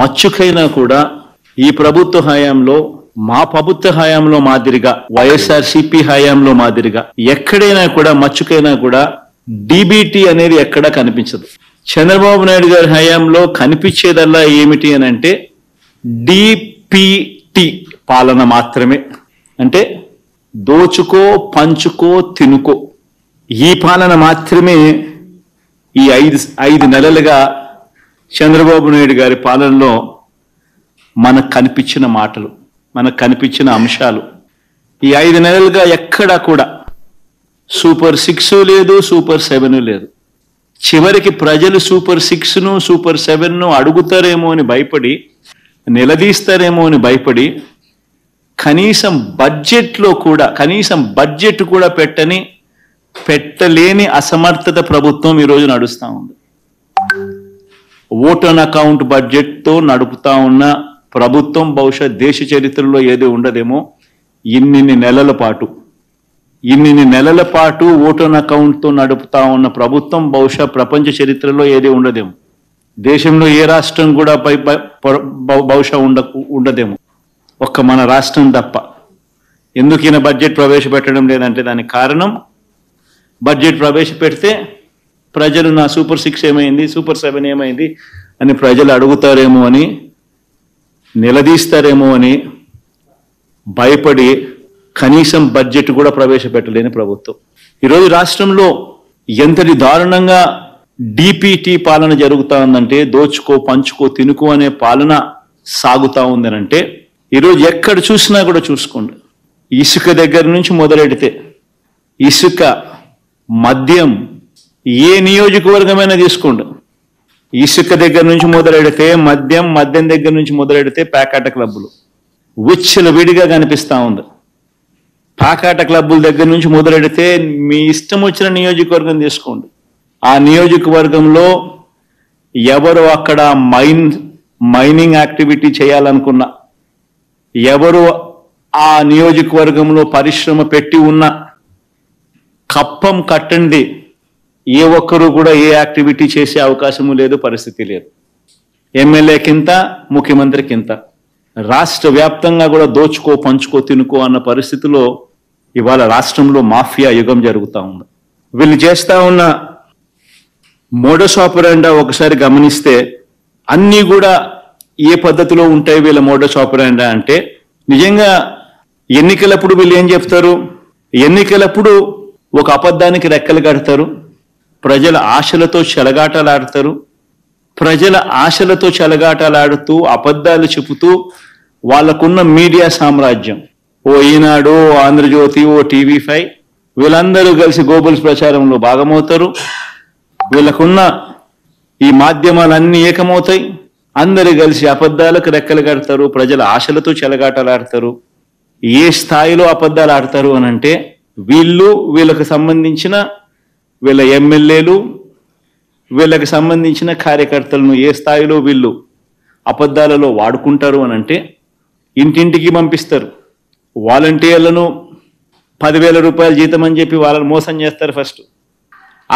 మచ్చుకైనా కూడా ఈ ప్రభుత్వ హయాంలో మా ప్రభుత్వ హయాంలో మాదిరిగా వైఎస్ఆర్ సిపి హయాంలో మాదిరిగా ఎక్కడైనా కూడా మచ్చుకైనా కూడా డిబిటి అనేది ఎక్కడా కనిపించదు చంద్రబాబు నాయుడు గారి హయాంలో కనిపించేదల్లా ఏమిటి అని అంటే డిపిటి పాలన మాత్రమే అంటే దోచుకో పంచుకో తినుకో ఈ పాలన మాత్రమే ఈ ఐదు ఐదు నెలలుగా చంద్రబాబు నాయుడు గారి పాలనలో మనకు కనిపించిన మాటలు మనకు కనిపించిన అంశాలు ఈ ఐదు నెలలుగా ఎక్కడా కూడా సూపర్ సిక్స్ లేదు సూపర్ సెవెన్ లేదు చివరికి ప్రజలు సూపర్ సిక్స్ను సూపర్ సెవెన్ను అడుగుతారేమో అని భయపడి నిలదీస్తారేమో అని భయపడి కనీసం బడ్జెట్లో కూడా కనీసం బడ్జెట్ కూడా పెట్టని పెట్టలేని అసమర్థత ప్రభుత్వం ఈరోజు నడుస్తూ ఉంది అన్ అకౌంట్ బడ్జెట్తో నడుపుతా ఉన్న ప్రభుత్వం బహుశా దేశ చరిత్రలో ఏది ఉండదేమో ఇన్నిన్ని నెలల పాటు ఇన్నిన్ని నెలల పాటు అకౌంట్ అకౌంట్తో నడుపుతా ఉన్న ప్రభుత్వం బహుశా ప్రపంచ చరిత్రలో ఏది ఉండదేమో దేశంలో ఏ రాష్ట్రం కూడా పై బహుశా ఉండ ఉండదేమో ఒక్క మన రాష్ట్రం తప్ప ఎందుకైనా బడ్జెట్ ప్రవేశపెట్టడం లేదంటే దానికి కారణం బడ్జెట్ ప్రవేశపెడితే ప్రజలు నా సూపర్ సిక్స్ ఏమైంది సూపర్ సెవెన్ ఏమైంది అని ప్రజలు అడుగుతారేమో అని నిలదీస్తారేమో అని భయపడి కనీసం బడ్జెట్ కూడా ప్రవేశపెట్టలేని ప్రభుత్వం ఈరోజు రాష్ట్రంలో ఎంతటి దారుణంగా డిపిటి పాలన జరుగుతూ ఉందంటే దోచుకో పంచుకో తినుకో అనే పాలన సాగుతూ ఉందనంటే ఈరోజు ఎక్కడ చూసినా కూడా చూసుకోండి ఇసుక దగ్గర నుంచి మొదలెడితే ఇసుక మద్యం ఏ నియోజకవర్గమైనా తీసుకోండు ఇసుక దగ్గర నుంచి మొదలెడితే మద్యం మద్యం దగ్గర నుంచి మొదలెడితే పాకాట క్లబ్బులు ఉచ్చల విడిగా కనిపిస్తూ ఉంది పాకాట క్లబ్బుల దగ్గర నుంచి మొదలెడితే మీ ఇష్టం వచ్చిన నియోజకవర్గం తీసుకోండి ఆ నియోజకవర్గంలో ఎవరు అక్కడ మైన్ మైనింగ్ యాక్టివిటీ చేయాలనుకున్నా ఎవరు ఆ నియోజకవర్గంలో పరిశ్రమ పెట్టి ఉన్న కప్పం కట్టండి ఏ ఒక్కరూ కూడా ఏ యాక్టివిటీ చేసే అవకాశము లేదు పరిస్థితి లేదు ఎమ్మెల్యే కింద ముఖ్యమంత్రి కింద రాష్ట్ర వ్యాప్తంగా కూడా దోచుకో పంచుకో తినుకో అన్న పరిస్థితిలో ఇవాళ రాష్ట్రంలో మాఫియా యుగం జరుగుతూ ఉంది వీళ్ళు చేస్తూ ఉన్న మోడస్ ఆపరాండా ఒకసారి గమనిస్తే అన్నీ కూడా ఏ పద్ధతిలో ఉంటాయి వీళ్ళ మోడస్ ఆపరాండా అంటే నిజంగా ఎన్నికలప్పుడు వీళ్ళు ఏం చెప్తారు ఎన్నికలప్పుడు ఒక అబద్ధానికి రెక్కలు కడతారు ప్రజల ఆశలతో చెలగాటలాడతారు ప్రజల ఆశలతో చెలగాటలాడుతూ అబద్ధాలు చెబుతూ వాళ్ళకున్న మీడియా సామ్రాజ్యం ఓ ఈనాడు ఓ ఆంధ్రజ్యోతి ఓ టీవీ ఫైవ్ వీళ్ళందరూ కలిసి గోబుల్స్ ప్రచారంలో భాగమవుతారు వీళ్ళకున్న ఈ మాధ్యమాలన్నీ ఏకమవుతాయి అందరూ కలిసి అబద్ధాలకు రెక్కలు కడతారు ప్రజల ఆశలతో చెలగాటలాడతారు ఏ స్థాయిలో అబద్ధాలు ఆడతారు అని అంటే వీళ్ళు వీళ్ళకు సంబంధించిన వీళ్ళ ఎమ్మెల్యేలు వీళ్ళకి సంబంధించిన కార్యకర్తలను ఏ స్థాయిలో వీళ్ళు అబద్ధాలలో వాడుకుంటారు అని అంటే ఇంటింటికి పంపిస్తారు వాలంటీర్లను పదివేల రూపాయల జీతం అని చెప్పి వాళ్ళని మోసం చేస్తారు ఫస్ట్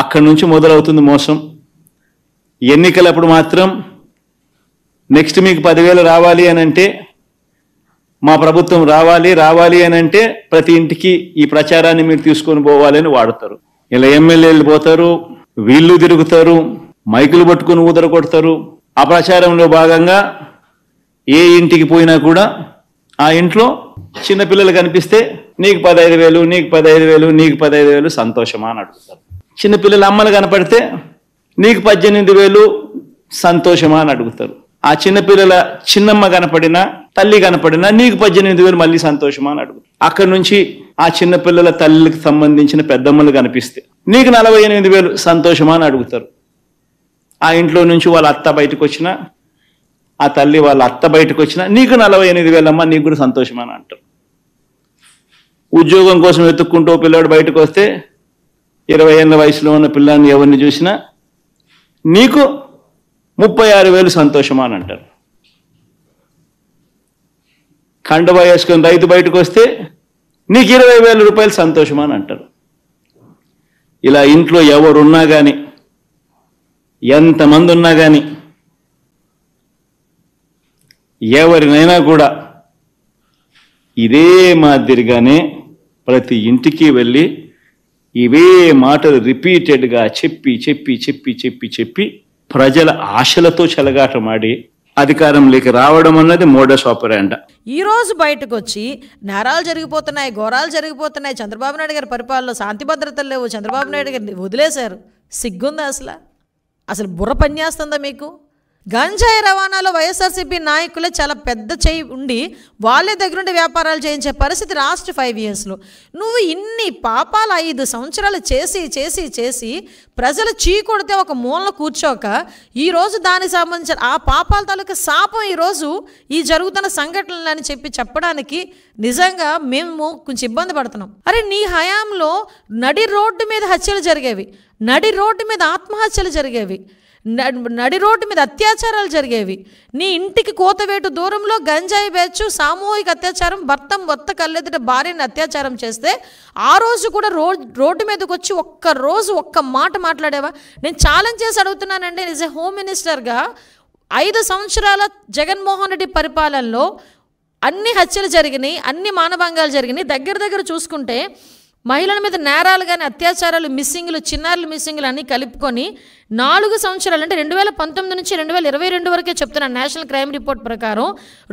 అక్కడి నుంచి మొదలవుతుంది మోసం ఎన్నికలప్పుడు మాత్రం నెక్స్ట్ మీకు పదివేలు రావాలి అని అంటే మా ప్రభుత్వం రావాలి రావాలి అని అంటే ప్రతి ఇంటికి ఈ ప్రచారాన్ని మీరు తీసుకొని పోవాలని వాడతారు ఇలా ఎమ్మెల్యేలు పోతారు వీళ్ళు తిరుగుతారు మైకులు పట్టుకుని ఊదర కొడతారు ఆ ప్రచారంలో భాగంగా ఏ ఇంటికి పోయినా కూడా ఆ ఇంట్లో చిన్నపిల్లలు కనిపిస్తే నీకు పదహైదు వేలు నీకు పదహైదు వేలు నీకు పదహైదు వేలు సంతోషమా అని అడుగుతారు చిన్నపిల్లల అమ్మలు కనపడితే నీకు పద్దెనిమిది వేలు సంతోషమా అని అడుగుతారు ఆ చిన్నపిల్లల చిన్నమ్మ కనపడినా తల్లి కనపడినా నీకు పద్దెనిమిది వేలు మళ్ళీ సంతోషమా అని అడుగుతారు అక్కడి నుంచి ఆ చిన్నపిల్లల తల్లికి సంబంధించిన పెద్దమ్మలు కనిపిస్తే నీకు నలభై ఎనిమిది వేలు సంతోషమా అని అడుగుతారు ఆ ఇంట్లో నుంచి వాళ్ళ అత్త బయటకు వచ్చినా ఆ తల్లి వాళ్ళ అత్త బయటకు వచ్చినా నీకు నలభై ఎనిమిది వేలమ్మా నీకు కూడా సంతోషమా అని అంటారు ఉద్యోగం కోసం వెతుక్కుంటూ పిల్లాడు బయటకు వస్తే ఇరవై ఏళ్ళ వయసులో ఉన్న పిల్లల్ని ఎవరిని చూసినా నీకు ముప్పై ఆరు వేలు సంతోషమా అని అంటారు ఖండ వయస్కం రైతు బయటకు వస్తే నీకు ఇరవై వేల రూపాయలు సంతోషమా అని అంటారు ఇలా ఇంట్లో ఎవరున్నా కానీ ఎంతమంది ఉన్నా కానీ ఎవరినైనా కూడా ఇదే మాదిరిగానే ప్రతి ఇంటికి వెళ్ళి ఇవే మాటలు రిపీటెడ్గా చెప్పి చెప్పి చెప్పి చెప్పి చెప్పి ప్రజల ఆశలతో చెలగాటమాడి అధికారంలోకి రావడం అన్నది మోడస్ ఆపరాండ ఈ రోజు బయటకు వచ్చి నేరాలు జరిగిపోతున్నాయి ఘోరాలు జరిగిపోతున్నాయి చంద్రబాబు నాయుడు గారి పరిపాలనలో శాంతి భద్రతలు లేవు చంద్రబాబు నాయుడు గారిని వదిలేశారు సిగ్గుందా అసలు అసలు బుర్ర పనిచేస్తుందా మీకు గంజాయి రవాణాలో వైఎస్ఆర్సీపీ నాయకులు చాలా పెద్ద చేయి ఉండి వాళ్ళే దగ్గరుండి వ్యాపారాలు చేయించే పరిస్థితి లాస్ట్ ఫైవ్ ఇయర్స్లో నువ్వు ఇన్ని పాపాలు ఐదు సంవత్సరాలు చేసి చేసి చేసి ప్రజలు చీ కొడితే ఒక మూలన కూర్చోక ఈరోజు దానికి సంబంధించిన ఆ పాపాల తాలూకా శాపం ఈరోజు ఈ జరుగుతున్న సంఘటనలు అని చెప్పి చెప్పడానికి నిజంగా మేము కొంచెం ఇబ్బంది పడుతున్నాం అరే నీ హయాంలో నడి రోడ్డు మీద హత్యలు జరిగేవి నడి రోడ్డు మీద ఆత్మహత్యలు జరిగేవి నడి రోడ్డు మీద అత్యాచారాలు జరిగేవి నీ ఇంటికి కోతవేటు దూరంలో గంజాయి బ్యాచ్ సామూహిక అత్యాచారం భర్త మొత్త కళ్ళెదుట భార్యని అత్యాచారం చేస్తే ఆ రోజు కూడా రో రోడ్డు మీదకి వచ్చి ఒక్క రోజు ఒక్క మాట మాట్లాడేవా నేను ఛాలెంజ్ చేసి అడుగుతున్నానండి నిజ హోమ్ మినిస్టర్గా ఐదు సంవత్సరాల జగన్మోహన్ రెడ్డి పరిపాలనలో అన్ని హత్యలు జరిగినాయి అన్ని మానభంగాలు జరిగినాయి దగ్గర దగ్గర చూసుకుంటే మహిళల మీద నేరాలు కానీ అత్యాచారాలు మిస్సింగ్లు చిన్నారులు మిస్సింగ్లు అన్నీ కలుపుకొని నాలుగు సంవత్సరాలు అంటే రెండు వేల పంతొమ్మిది నుంచి రెండు వేల ఇరవై రెండు వరకే చెప్తున్నాను నేషనల్ క్రైమ్ రిపోర్ట్ ప్రకారం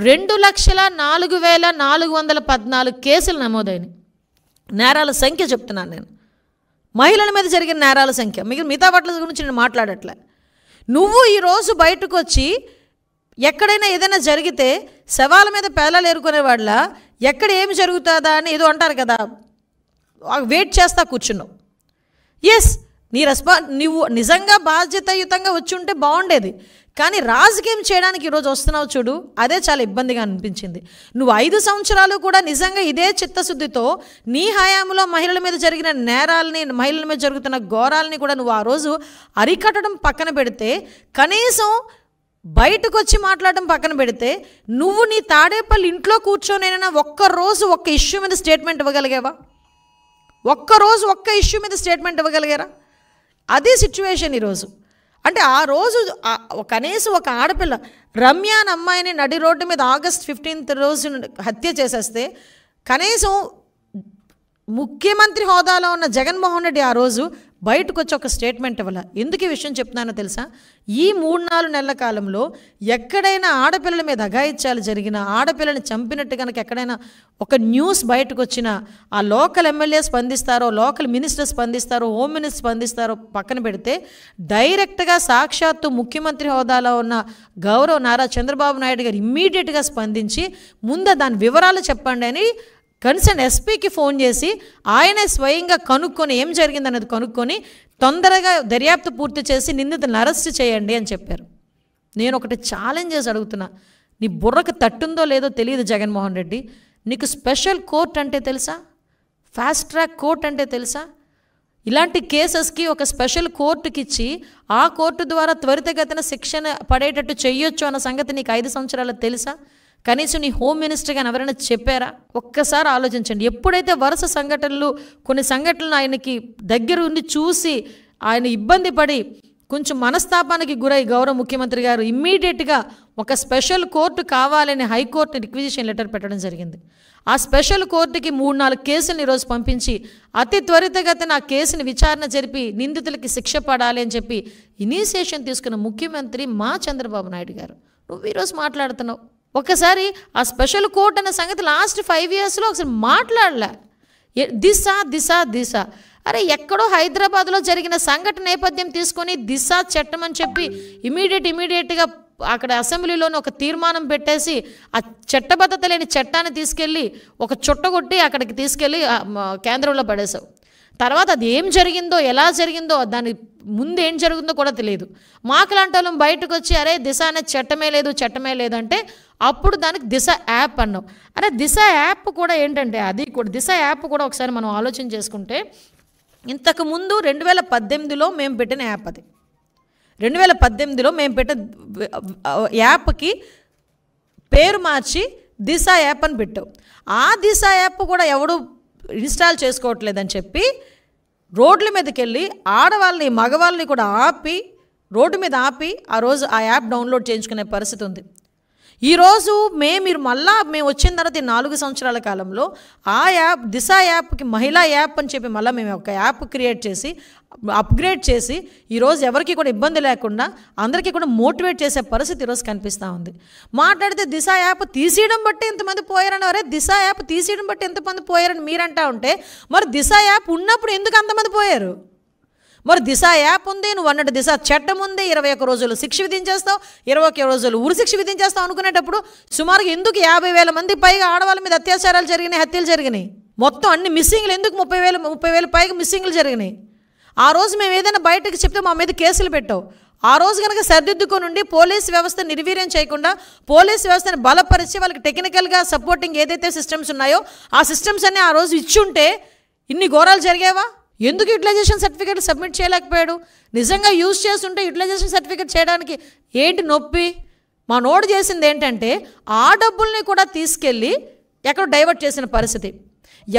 రెండు లక్షల నాలుగు వేల నాలుగు వందల పద్నాలుగు కేసులు నమోదైనవి నేరాల సంఖ్య చెప్తున్నాను నేను మహిళల మీద జరిగిన నేరాల సంఖ్య మిగిలిన మిగతా వాటి గురించి నేను మాట్లాడట్లే నువ్వు ఈరోజు బయటకు వచ్చి ఎక్కడైనా ఏదైనా జరిగితే శవాల మీద పేలాలు వాళ్ళ ఎక్కడ ఏమి జరుగుతుందా అని ఏదో అంటారు కదా వెయిట్ చేస్తా కూర్చున్నావు ఎస్ నీ రెస్పా నువ్వు నిజంగా బాధ్యతాయుతంగా వచ్చి ఉంటే బాగుండేది కానీ రాజకీయం చేయడానికి ఈరోజు వస్తున్నావు చూడు అదే చాలా ఇబ్బందిగా అనిపించింది నువ్వు ఐదు సంవత్సరాలు కూడా నిజంగా ఇదే చిత్తశుద్ధితో నీ హయాంలో మహిళల మీద జరిగిన నేరాలని మహిళల మీద జరుగుతున్న ఘోరాలని కూడా నువ్వు ఆ రోజు అరికట్టడం పక్కన పెడితే కనీసం బయటకు వచ్చి మాట్లాడడం పక్కన పెడితే నువ్వు నీ తాడేపల్లి ఇంట్లో కూర్చొని ఒక్క రోజు ఒక్క ఇష్యూ మీద స్టేట్మెంట్ ఇవ్వగలిగావా ఒక్కరోజు ఒక్క ఇష్యూ మీద స్టేట్మెంట్ ఇవ్వగలిగారా అదే సిచ్యువేషన్ ఈరోజు అంటే ఆ రోజు కనీసం ఒక ఆడపిల్ల రమ్య అని అమ్మాయిని నడి రోడ్డు మీద ఆగస్ట్ ఫిఫ్టీన్త్ రోజు హత్య చేసేస్తే కనీసం ముఖ్యమంత్రి హోదాలో ఉన్న జగన్మోహన్ రెడ్డి ఆ రోజు బయటకు వచ్చి ఒక స్టేట్మెంట్ ఇవ్వాల ఎందుకు ఈ విషయం చెప్తున్నానో తెలుసా ఈ మూడు నాలుగు నెలల కాలంలో ఎక్కడైనా ఆడపిల్లల మీద అఘాయిత్యాలు జరిగిన ఆడపిల్లని చంపినట్టు కనుక ఎక్కడైనా ఒక న్యూస్ బయటకు వచ్చినా ఆ లోకల్ ఎమ్మెల్యే స్పందిస్తారో లోకల్ మినిస్టర్ స్పందిస్తారో హోమ్ మినిస్టర్ స్పందిస్తారో పక్కన పెడితే డైరెక్ట్గా సాక్షాత్తు ముఖ్యమంత్రి హోదాలో ఉన్న గౌరవ్ నారా చంద్రబాబు నాయుడు గారు ఇమ్మీడియట్గా స్పందించి ముందు దాని వివరాలు చెప్పండి అని కన్సర్న్ ఎస్పీకి ఫోన్ చేసి ఆయనే స్వయంగా కనుక్కొని ఏం జరిగిందన్నది కనుక్కొని తొందరగా దర్యాప్తు పూర్తి చేసి నిందితులను అరెస్ట్ చేయండి అని చెప్పారు నేను ఒకటి ఛాలెంజ్ చేసి అడుగుతున్నా నీ బుర్రకు తట్టుందో లేదో తెలియదు జగన్మోహన్ రెడ్డి నీకు స్పెషల్ కోర్ట్ అంటే తెలుసా ఫాస్ట్ ట్రాక్ కోర్ట్ అంటే తెలుసా ఇలాంటి కేసెస్కి ఒక స్పెషల్ కోర్టుకి ఇచ్చి ఆ కోర్టు ద్వారా త్వరితగతిన శిక్షణ పడేటట్టు చేయొచ్చు అన్న సంగతి నీకు ఐదు సంవత్సరాలు తెలుసా కనీసం నీ హోమ్ మినిస్టర్ కానీ ఎవరైనా చెప్పారా ఒక్కసారి ఆలోచించండి ఎప్పుడైతే వరుస సంఘటనలు కొన్ని సంఘటనలు ఆయనకి దగ్గర ఉండి చూసి ఆయన ఇబ్బంది పడి కొంచెం మనస్తాపానికి గురై గౌరవ ముఖ్యమంత్రి గారు ఇమ్మీడియట్గా ఒక స్పెషల్ కోర్టు కావాలని హైకోర్టు రిక్విజిషన్ లెటర్ పెట్టడం జరిగింది ఆ స్పెషల్ కోర్టుకి మూడు నాలుగు కేసులను ఈరోజు పంపించి అతి త్వరితగతిన ఆ కేసుని విచారణ జరిపి నిందితులకి శిక్ష పడాలి అని చెప్పి ఇనీషియేషన్ తీసుకున్న ముఖ్యమంత్రి మా చంద్రబాబు నాయుడు గారు నువ్వు ఈరోజు మాట్లాడుతున్నావు ఒకసారి ఆ స్పెషల్ కోర్ట్ అనే సంగతి లాస్ట్ ఫైవ్ ఇయర్స్లో ఒకసారి మాట్లాడలే దిశ దిశ దిశ అరే ఎక్కడో హైదరాబాద్లో జరిగిన సంఘటన నేపథ్యం తీసుకొని దిశ చట్టం అని చెప్పి ఇమీడియట్ ఇమీడియట్గా అక్కడ అసెంబ్లీలోని ఒక తీర్మానం పెట్టేసి ఆ చట్టబద్ధత లేని చట్టాన్ని తీసుకెళ్ళి ఒక చుట్ట కొట్టి అక్కడికి తీసుకెళ్ళి కేంద్రంలో పడేశావు తర్వాత అది ఏం జరిగిందో ఎలా జరిగిందో దాని ముందు ఏం జరిగిందో కూడా తెలియదు మాకు లాంటి వాళ్ళం బయటకు వచ్చి అరే దిశ అనే చట్టమే లేదు చట్టమే లేదంటే అప్పుడు దానికి దిశ యాప్ అన్నాం అరే దిశ యాప్ కూడా ఏంటంటే అది కూడా దిశ యాప్ కూడా ఒకసారి మనం ఆలోచన చేసుకుంటే ఇంతకుముందు రెండు వేల పద్దెనిమిదిలో మేము పెట్టిన యాప్ అది రెండు వేల పద్దెనిమిదిలో మేము పెట్టిన యాప్కి పేరు మార్చి దిశ యాప్ అని పెట్టావు ఆ దిశ యాప్ కూడా ఎవడు ఇన్స్టాల్ చేసుకోవట్లేదని చెప్పి రోడ్ల మీదకి వెళ్ళి ఆడవాళ్ళని మగవాళ్ళని కూడా ఆపి రోడ్డు మీద ఆపి ఆ రోజు ఆ యాప్ డౌన్లోడ్ చేయించుకునే పరిస్థితి ఉంది ఈరోజు మే మీరు మళ్ళా మేము వచ్చిన తర్వాత ఈ నాలుగు సంవత్సరాల కాలంలో ఆ యాప్ దిశ యాప్కి మహిళా యాప్ అని చెప్పి మళ్ళీ మేము ఒక యాప్ క్రియేట్ చేసి అప్గ్రేడ్ చేసి ఈరోజు ఎవరికి కూడా ఇబ్బంది లేకుండా అందరికీ కూడా మోటివేట్ చేసే పరిస్థితి ఈరోజు కనిపిస్తూ ఉంది మాట్లాడితే దిశ యాప్ తీసేయడం బట్టి ఎంతమంది పోయారని వరే దిశ యాప్ తీసేయడం బట్టి ఎంతమంది పోయారని మీరంటా ఉంటే మరి దిశ యాప్ ఉన్నప్పుడు ఎందుకు అంతమంది పోయారు మరి దిశ యాప్ ఉంది నువ్వు అన్నట్టు దిశ చట్టం ఉంది ఇరవై ఒక్క రోజులు శిక్ష విధించేస్తావు ఇరవై ఒక్క రోజులు ఊరి శిక్ష విధించేస్తావు అనుకునేటప్పుడు సుమారుగా ఎందుకు యాభై వేల మంది పైగా ఆడవాళ్ళ మీద అత్యాచారాలు జరిగినాయి హత్యలు జరిగినాయి మొత్తం అన్ని మిస్సింగ్లు ఎందుకు ముప్పై వేలు ముప్పై వేలు పైగా మిస్సింగ్లు జరిగినాయి ఆ రోజు మేము ఏదైనా బయటకు చెప్తే మా మీద కేసులు పెట్టావు ఆ రోజు కనుక సరిదిద్దుకోనుండి పోలీస్ వ్యవస్థ నిర్వీర్యం చేయకుండా పోలీస్ వ్యవస్థను బలపరిచి వాళ్ళకి టెక్నికల్గా సపోర్టింగ్ ఏదైతే సిస్టమ్స్ ఉన్నాయో ఆ సిస్టమ్స్ అన్నీ ఆ రోజు ఇచ్చుంటే ఇన్ని ఘోరాలు జరిగేవా ఎందుకు యూటిలైజేషన్ సర్టిఫికేట్ సబ్మిట్ చేయలేకపోయాడు నిజంగా యూజ్ చేస్తుంటే యూటిలైజేషన్ సర్టిఫికేట్ చేయడానికి ఏంటి నొప్పి మా నోడు చేసింది ఏంటంటే ఆ డబ్బుల్ని కూడా తీసుకెళ్ళి ఎక్కడ డైవర్ట్ చేసిన పరిస్థితి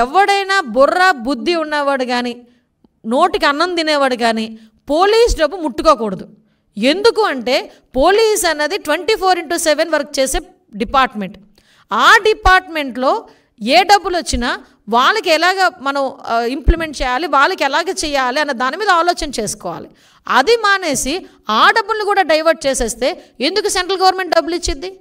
ఎవడైనా బుర్ర బుద్ధి ఉన్నవాడు కానీ నోటికి అన్నం తినేవాడు కానీ పోలీస్ డబ్బు ముట్టుకోకూడదు ఎందుకు అంటే పోలీస్ అన్నది twenty four into seven work చేసే డిపార్ట్మెంట్ ఆ డిపార్ట్మెంట్లో ఏ డబ్బులు వచ్చినా వాళ్ళకి ఎలాగ మనం ఇంప్లిమెంట్ చేయాలి వాళ్ళకి ఎలాగ చేయాలి అన్న దాని మీద ఆలోచన చేసుకోవాలి అది మానేసి ఆ డబ్బుల్ని కూడా డైవర్ట్ చేసేస్తే ఎందుకు సెంట్రల్ గవర్నమెంట్ డబ్బులు ఇచ్చింది